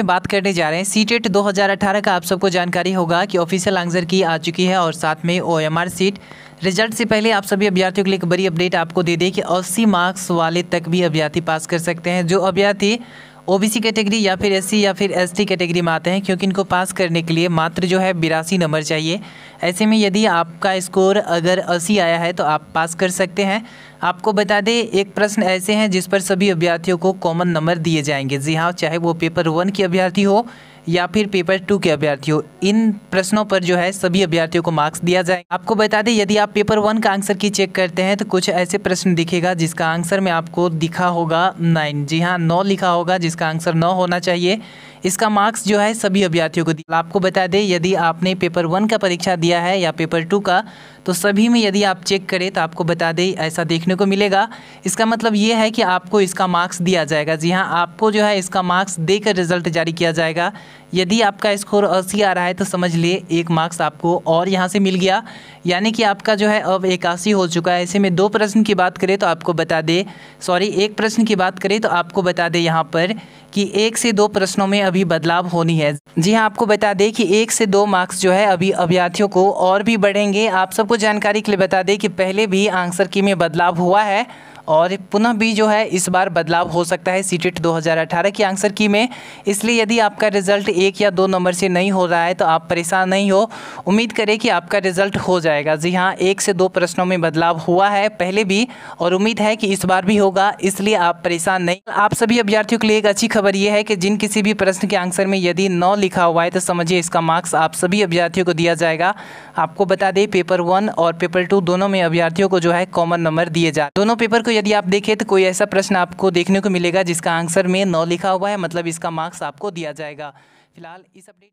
में बात करने जा रहे हैं सीटेट 2018 e का आप सबको जानकारी होगा कि ऑफिशियल आंसर की आ चुकी है और साथ में O M R sheet result से पहले आप सभी अभ्यर्थियों के लिए एक बड़ी अपडेट आपको दे दें कि अस्सी मार्क्स वाले तक भी अभ्यर्थी पास कर सकते हैं जो अभ्यर्थी ओबीसी कैटेगरी या फिर एससी या फिर एसटी कैटेगरी में आते हैं क्योंकि इनको पास करने के लिए मात्र जो है बिरासी नंबर चाहिए ऐसे में यदि आपका स्कोर अगर अस्सी आया है तो आप पास कर सकते हैं आपको बता दें एक प्रश्न ऐसे हैं जिस पर सभी अभ्यर्थियों को कॉमन नंबर दिए जाएंगे जी हाँ चाहे वो पेपर वन की अभ्यर्थी हो या फिर पेपर टू के अभ्यर्थियों इन प्रश्नों पर जो है सभी अभ्यर्थियों को मार्क्स दिया जाए आपको बता दें यदि आप पेपर वन का आंसर की चेक करते हैं तो कुछ ऐसे प्रश्न दिखेगा जिसका आंसर में आपको दिखा होगा नाइन जी हाँ नौ लिखा होगा जिसका आंसर नौ होना चाहिए इसका मार्क्स जो है सभी अभ्यर्थियों को दिया आपको बता दें यदि आपने पेपर वन का परीक्षा दिया है या पेपर टू का तो सभी में यदि आप चेक करें तो आपको बता दें ऐसा देखने को मिलेगा इसका मतलब ये है कि आपको इसका मार्क्स दिया जाएगा जी हाँ आपको जो है इसका मार्क्स देकर रिजल्ट जारी किया जाएगा यदि आपका स्कोर अस्सी आ रहा है तो समझ लिए एक मार्क्स आपको और यहाँ से मिल गया यानी कि आपका जो है अब इक्यासी हो चुका है ऐसे में दो प्रश्न की बात करें तो आपको बता दें सॉरी एक प्रश्न की बात करें तो आपको बता दें यहाँ पर कि एक से दो प्रश्नों में अभी बदलाव होनी है जी हाँ आपको बता दें कि एक से दो मार्क्स जो है अभी अभ्यर्थियों को और भी बढ़ेंगे आप सब आपको जानकारी के लिए बता दें कि पहले भी आंसर की में बदलाव हुआ है और पुनः भी जो है इस बार बदलाव हो सकता है सीटेट 2018 की आंसर की में इसलिए यदि आपका रिजल्ट एक या दो नंबर से नहीं हो रहा है तो आप परेशान नहीं हो उम्मीद करें कि आपका रिजल्ट हो जाएगा जी हाँ एक से दो प्रश्नों में बदलाव हुआ है पहले भी और उम्मीद है कि इस बार भी होगा इसलिए आप परेशान नहीं आप सभी अभ्यर्थियों के लिए एक अच्छी खबर यह है कि जिन किसी भी प्रश्न के आंसर में यदि नौ लिखा हुआ है तो समझिए इसका मार्क्स आप सभी अभ्यर्थियों को दिया जाएगा आपको बता दें पेपर वन और पेपर टू दोनों में अभ्यर्थियों को जो है कॉमन नंबर दिए जाए दोनों पेपर को यदि आप देखें तो कोई ऐसा प्रश्न आपको देखने को मिलेगा जिसका आंसर में नौ लिखा हुआ है मतलब इसका मार्क्स आपको दिया जाएगा फिलहाल इस अपडेट